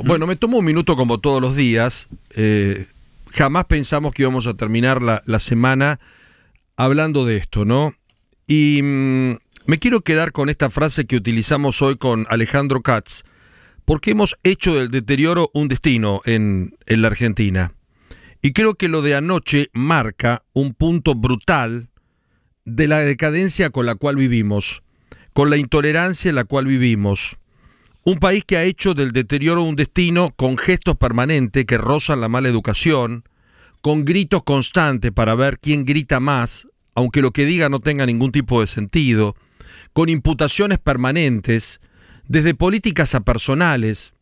Bueno, me tomo un minuto como todos los días. Eh, jamás pensamos que íbamos a terminar la, semana hablando de esto, ¿no? Y mm, me quiero quedar con esta frase que utilizamos hoy con Alejandro Katz, porque hemos hecho del deterioro un destino en la Argentina. Y creo que lo de anoche marca un punto brutal de la decadencia con la cual vivimos, con la intolerancia en la cual vivimos un país que ha hecho del deterioro un destino con gestos permanentes que rozan la mala educación, con gritos constantes para ver quién grita más, aunque lo que diga no tenga ningún tipo de sentido, con imputaciones permanentes, desde políticas a personales.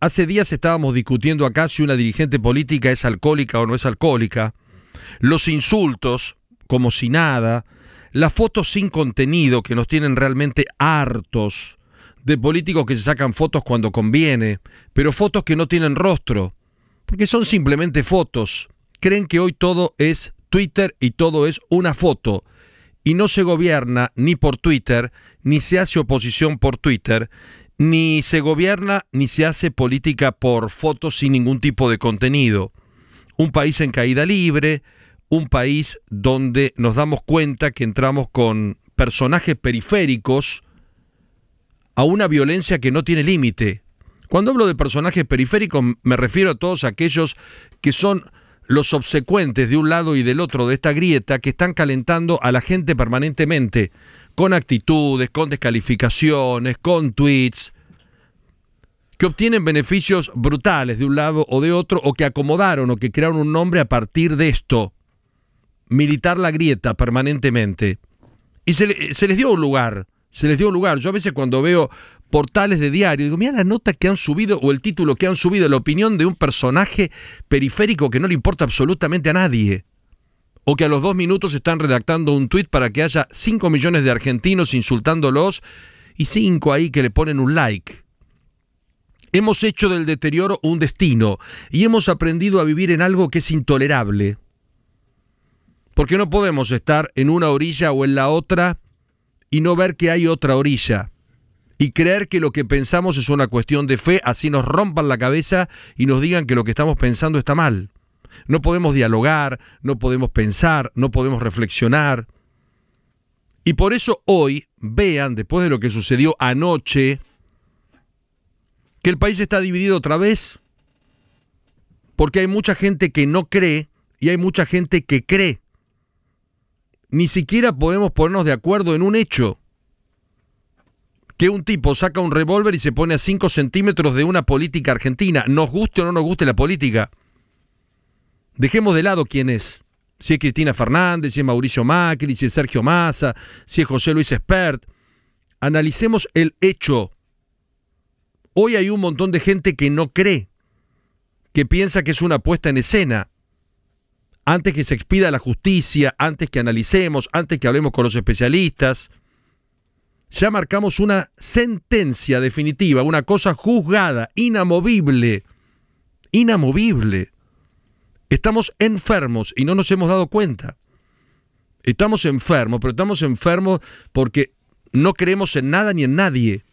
Hace días estábamos discutiendo acá si una dirigente política es alcohólica o no es alcohólica, los insultos, como si nada, las fotos sin contenido que nos tienen realmente hartos, de políticos que se sacan fotos cuando conviene, pero fotos que no tienen rostro, porque son simplemente fotos. Creen que hoy todo es Twitter y todo es una foto. Y no se gobierna ni por Twitter, ni se hace oposición por Twitter, ni se gobierna ni se hace política por fotos sin ningún tipo de contenido. Un país en caída libre, un país donde nos damos cuenta que entramos con personajes periféricos, a una violencia que no tiene límite. Cuando hablo de personajes periféricos me refiero a todos aquellos que son los obsecuentes de un lado y del otro de esta grieta que están calentando a la gente permanentemente, con actitudes, con descalificaciones, con tweets, que obtienen beneficios brutales de un lado o de otro, o que acomodaron o que crearon un nombre a partir de esto, militar la grieta permanentemente. Y se, se les dio un lugar se les dio lugar. Yo a veces cuando veo portales de diario, digo, mira la nota que han subido o el título que han subido, la opinión de un personaje periférico que no le importa absolutamente a nadie. O que a los dos minutos están redactando un tuit para que haya 5 millones de argentinos insultándolos y cinco ahí que le ponen un like. Hemos hecho del deterioro un destino y hemos aprendido a vivir en algo que es intolerable. Porque no podemos estar en una orilla o en la otra y no ver que hay otra orilla y creer que lo que pensamos es una cuestión de fe, así nos rompan la cabeza y nos digan que lo que estamos pensando está mal. No podemos dialogar, no podemos pensar, no podemos reflexionar. Y por eso hoy, vean, después de lo que sucedió anoche, que el país está dividido otra vez, porque hay mucha gente que no cree y hay mucha gente que cree ni siquiera podemos ponernos de acuerdo en un hecho. Que un tipo saca un revólver y se pone a 5 centímetros de una política argentina, nos guste o no nos guste la política. Dejemos de lado quién es. Si es Cristina Fernández, si es Mauricio Macri, si es Sergio Massa, si es José Luis Espert. Analicemos el hecho. Hoy hay un montón de gente que no cree, que piensa que es una puesta en escena, antes que se expida la justicia, antes que analicemos, antes que hablemos con los especialistas, ya marcamos una sentencia definitiva, una cosa juzgada, inamovible, inamovible. Estamos enfermos y no nos hemos dado cuenta. Estamos enfermos, pero estamos enfermos porque no creemos en nada ni en nadie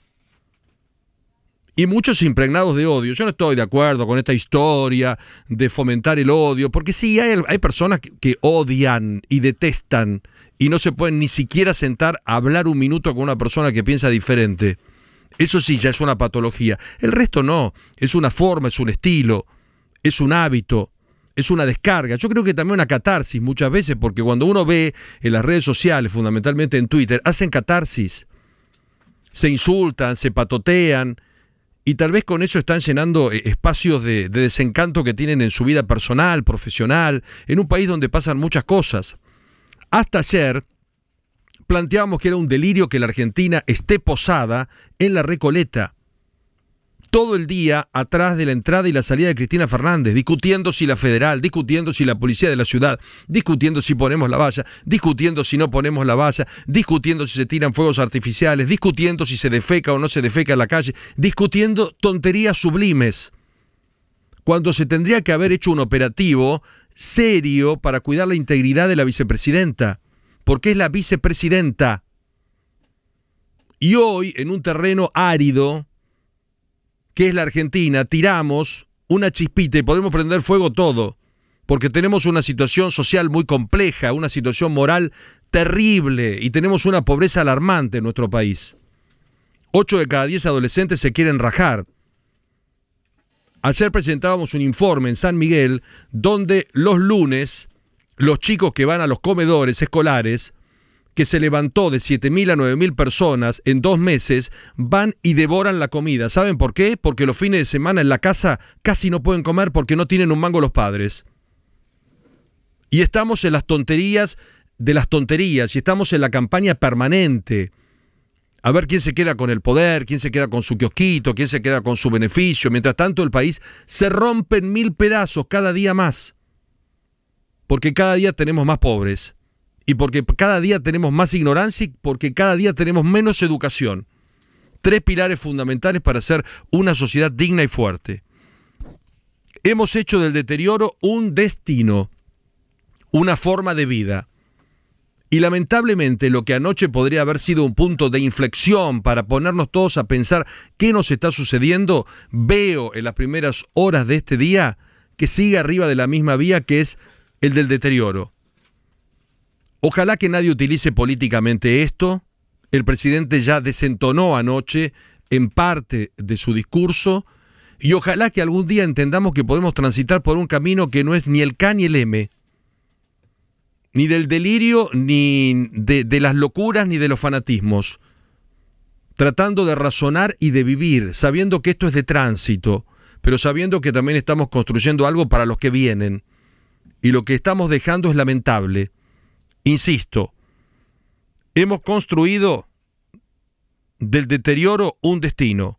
y muchos impregnados de odio. Yo no estoy de acuerdo con esta historia de fomentar el odio, porque sí, hay, personas que, odian y detestan y no se pueden ni siquiera sentar a hablar un minuto con una persona que piensa diferente. Eso sí, ya es una patología. El resto no, es una forma, es un estilo, es un hábito. Es una descarga. Yo creo que también una catarsis muchas veces, porque cuando uno ve en las redes sociales, fundamentalmente en Twitter, hacen catarsis. Se insultan, se patotean, y tal vez con eso están llenando eh, espacios de, desencanto que tienen en su vida personal, profesional, en un país donde pasan muchas cosas. Hasta ayer planteábamos que era un delirio que la Argentina esté posada en la Recoleta, todo el día atrás de la entrada y la salida de Cristina Fernández, discutiendo si la federal, discutiendo si la policía de la ciudad, discutiendo si ponemos la valla, discutiendo si no ponemos la valla, discutiendo si se tiran fuegos artificiales, discutiendo si se defeca o no se defeca en la calle, discutiendo tonterías sublimes, cuando se tendría que haber hecho un operativo serio para cuidar la integridad de la vicepresidenta, porque es la vicepresidenta. Y hoy, en un terreno árido, que es la Argentina, tiramos una chispita y podemos prender fuego todo, porque tenemos una situación social muy compleja, una situación moral terrible y tenemos una pobreza alarmante en nuestro país. Ocho de cada diez adolescentes se quieren rajar. Ayer presentábamos un informe en San Miguel donde los lunes los chicos que van a los comedores escolares que se levantó de 7.000 a 9.000 personas en dos meses van y devoran la comida. ¿Saben por qué? Porque los fines de semana en la casa casi no pueden comer porque no tienen un mango los padres. Y estamos en las tonterías de las tonterías y estamos en la campaña permanente. A ver quién se queda con el poder, quién se queda con su kiosquito, quién se queda con su beneficio. Mientras tanto, el país se rompe en mil pedazos cada día más. Porque cada día tenemos más pobres y porque cada día tenemos más ignorancia y porque cada día tenemos menos educación. Tres pilares fundamentales para ser una sociedad digna y fuerte. Hemos hecho del deterioro un destino, una forma de vida. Y lamentablemente lo que anoche podría haber sido un punto de inflexión para ponernos todos a pensar qué nos está sucediendo, veo en las primeras horas de este día que sigue arriba de la misma vía que es el del deterioro. Ojalá que nadie utilice políticamente esto. El presidente ya desentonó anoche en parte de su discurso y ojalá que algún día entendamos que podemos transitar por un camino que no es ni el K ni el M, ni del delirio, ni de, de las locuras, ni de los fanatismos, tratando de razonar y de vivir, sabiendo que esto es de tránsito, pero sabiendo que también estamos construyendo algo para los que vienen. Y lo que estamos dejando es lamentable. Insisto, hemos construido del deterioro un destino,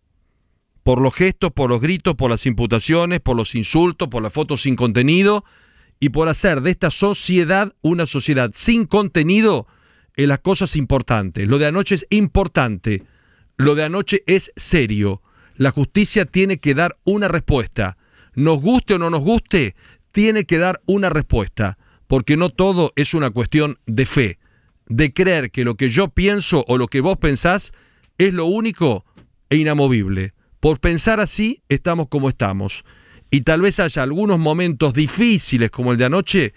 por los gestos, por los gritos, por las imputaciones, por los insultos, por las fotos sin contenido y por hacer de esta sociedad una sociedad sin contenido en las cosas importantes. Lo de anoche es importante, lo de anoche es serio. La justicia tiene que dar una respuesta. Nos guste o no nos guste, tiene que dar una respuesta porque no todo es una cuestión de fe, de creer que lo que yo pienso o lo que vos pensás es lo único e inamovible. Por pensar así estamos como estamos. Y tal vez haya algunos momentos difíciles como el de anoche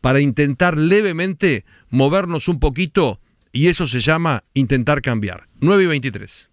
para intentar levemente movernos un poquito y eso se llama intentar cambiar. 9 y 23.